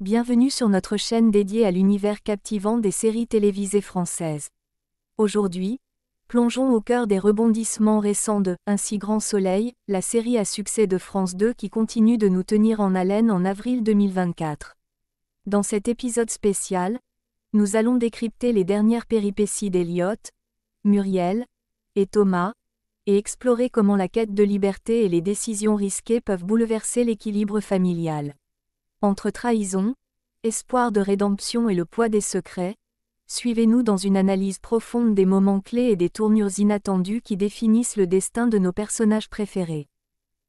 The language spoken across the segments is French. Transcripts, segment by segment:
Bienvenue sur notre chaîne dédiée à l'univers captivant des séries télévisées françaises. Aujourd'hui, plongeons au cœur des rebondissements récents de Un si grand soleil, la série à succès de France 2 qui continue de nous tenir en haleine en avril 2024. Dans cet épisode spécial, nous allons décrypter les dernières péripéties d'Eliott, Muriel et Thomas, et explorer comment la quête de liberté et les décisions risquées peuvent bouleverser l'équilibre familial. Entre trahison, espoir de rédemption et le poids des secrets, suivez-nous dans une analyse profonde des moments clés et des tournures inattendues qui définissent le destin de nos personnages préférés.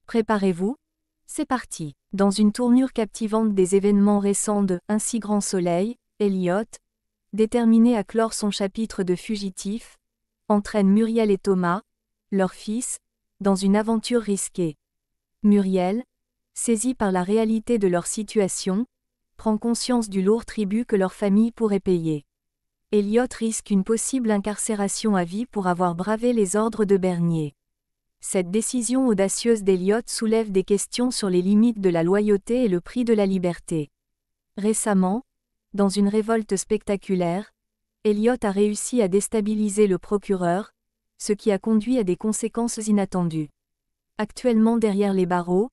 Préparez-vous, c'est parti. Dans une tournure captivante des événements récents de Un si grand soleil, Elliot, déterminé à clore son chapitre de fugitif, entraîne Muriel et Thomas, leur fils, dans une aventure risquée. Muriel, Saisi par la réalité de leur situation, prend conscience du lourd tribut que leur famille pourrait payer. Elliot risque une possible incarcération à vie pour avoir bravé les ordres de Bernier. Cette décision audacieuse d'Elliot soulève des questions sur les limites de la loyauté et le prix de la liberté. Récemment, dans une révolte spectaculaire, Elliot a réussi à déstabiliser le procureur, ce qui a conduit à des conséquences inattendues. Actuellement derrière les barreaux,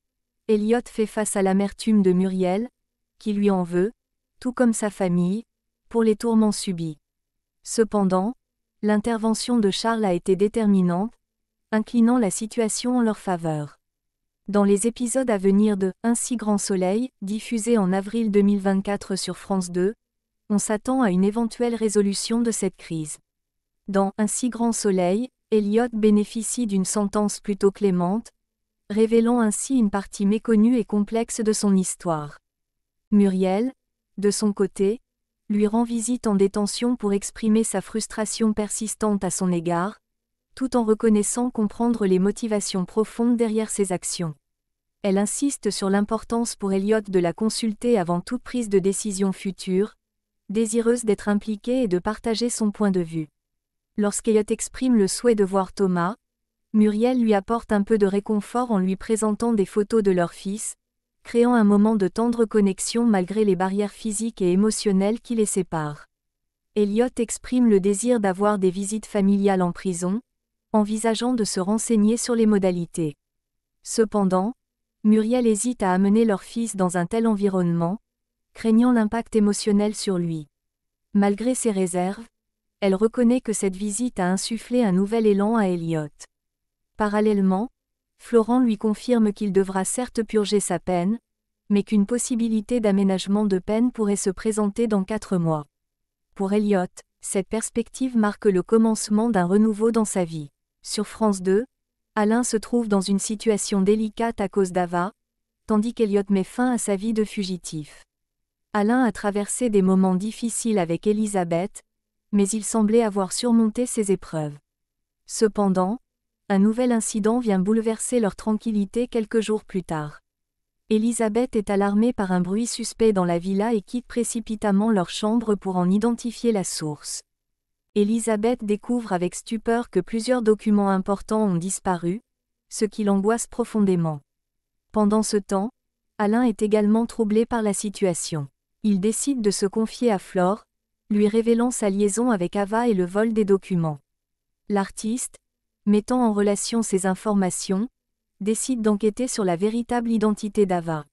Elliot fait face à l'amertume de Muriel, qui lui en veut, tout comme sa famille, pour les tourments subis. Cependant, l'intervention de Charles a été déterminante, inclinant la situation en leur faveur. Dans les épisodes à venir de Un si grand soleil, diffusé en avril 2024 sur France 2, on s'attend à une éventuelle résolution de cette crise. Dans Un si grand soleil, Elliot bénéficie d'une sentence plutôt clémente, révélant ainsi une partie méconnue et complexe de son histoire. Muriel, de son côté, lui rend visite en détention pour exprimer sa frustration persistante à son égard, tout en reconnaissant comprendre les motivations profondes derrière ses actions. Elle insiste sur l'importance pour Elliot de la consulter avant toute prise de décision future, désireuse d'être impliquée et de partager son point de vue. Lorsqu'Elliot exprime le souhait de voir Thomas, Muriel lui apporte un peu de réconfort en lui présentant des photos de leur fils, créant un moment de tendre connexion malgré les barrières physiques et émotionnelles qui les séparent. Elliot exprime le désir d'avoir des visites familiales en prison, envisageant de se renseigner sur les modalités. Cependant, Muriel hésite à amener leur fils dans un tel environnement, craignant l'impact émotionnel sur lui. Malgré ses réserves, elle reconnaît que cette visite a insufflé un nouvel élan à Elliot. Parallèlement, Florent lui confirme qu'il devra certes purger sa peine, mais qu'une possibilité d'aménagement de peine pourrait se présenter dans quatre mois. Pour Elliot, cette perspective marque le commencement d'un renouveau dans sa vie. Sur France 2, Alain se trouve dans une situation délicate à cause d'Ava, tandis qu'Elliot met fin à sa vie de fugitif. Alain a traversé des moments difficiles avec Elisabeth, mais il semblait avoir surmonté ses épreuves. Cependant, un nouvel incident vient bouleverser leur tranquillité quelques jours plus tard. Elisabeth est alarmée par un bruit suspect dans la villa et quitte précipitamment leur chambre pour en identifier la source. Elisabeth découvre avec stupeur que plusieurs documents importants ont disparu, ce qui l'angoisse profondément. Pendant ce temps, Alain est également troublé par la situation. Il décide de se confier à Flore, lui révélant sa liaison avec Ava et le vol des documents. L'artiste, mettant en relation ces informations, décide d'enquêter sur la véritable identité d'Ava.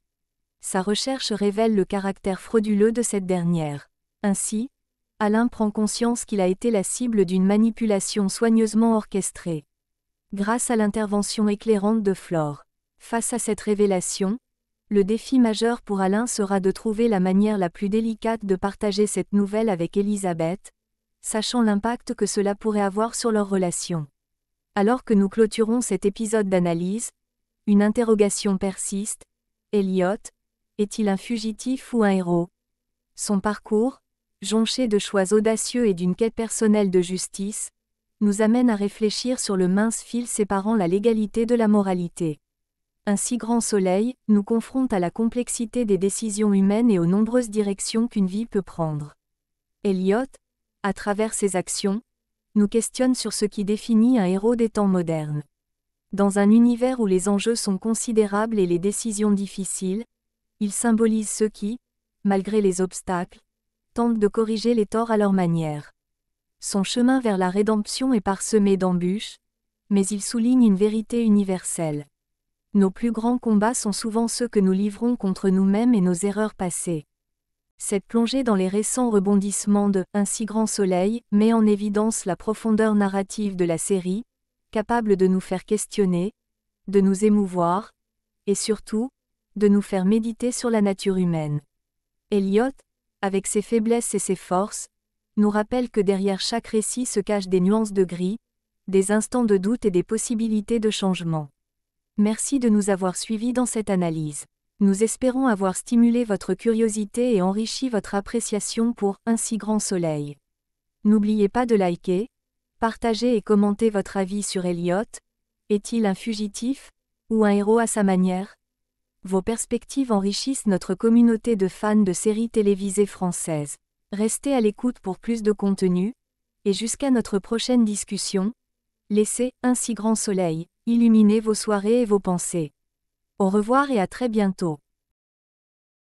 Sa recherche révèle le caractère frauduleux de cette dernière. Ainsi, Alain prend conscience qu'il a été la cible d'une manipulation soigneusement orchestrée. Grâce à l'intervention éclairante de Flore. Face à cette révélation, le défi majeur pour Alain sera de trouver la manière la plus délicate de partager cette nouvelle avec Elisabeth, sachant l'impact que cela pourrait avoir sur leur relation. Alors que nous clôturons cet épisode d'analyse, une interrogation persiste. Elliot, est-il un fugitif ou un héros Son parcours, jonché de choix audacieux et d'une quête personnelle de justice, nous amène à réfléchir sur le mince fil séparant la légalité de la moralité. Un si grand soleil nous confronte à la complexité des décisions humaines et aux nombreuses directions qu'une vie peut prendre. Elliot, à travers ses actions, nous questionne sur ce qui définit un héros des temps modernes. Dans un univers où les enjeux sont considérables et les décisions difficiles, il symbolise ceux qui, malgré les obstacles, tentent de corriger les torts à leur manière. Son chemin vers la rédemption est parsemé d'embûches, mais il souligne une vérité universelle. Nos plus grands combats sont souvent ceux que nous livrons contre nous-mêmes et nos erreurs passées. Cette plongée dans les récents rebondissements de Un si grand soleil met en évidence la profondeur narrative de la série, capable de nous faire questionner, de nous émouvoir, et surtout, de nous faire méditer sur la nature humaine. Elliot, avec ses faiblesses et ses forces, nous rappelle que derrière chaque récit se cachent des nuances de gris, des instants de doute et des possibilités de changement. Merci de nous avoir suivis dans cette analyse nous espérons avoir stimulé votre curiosité et enrichi votre appréciation pour Un si grand soleil. N'oubliez pas de liker, partager et commenter votre avis sur Elliot. Est-il un fugitif ou un héros à sa manière Vos perspectives enrichissent notre communauté de fans de séries télévisées françaises. Restez à l'écoute pour plus de contenu, et jusqu'à notre prochaine discussion, laissez un si grand soleil illuminer vos soirées et vos pensées. Au revoir et à très bientôt.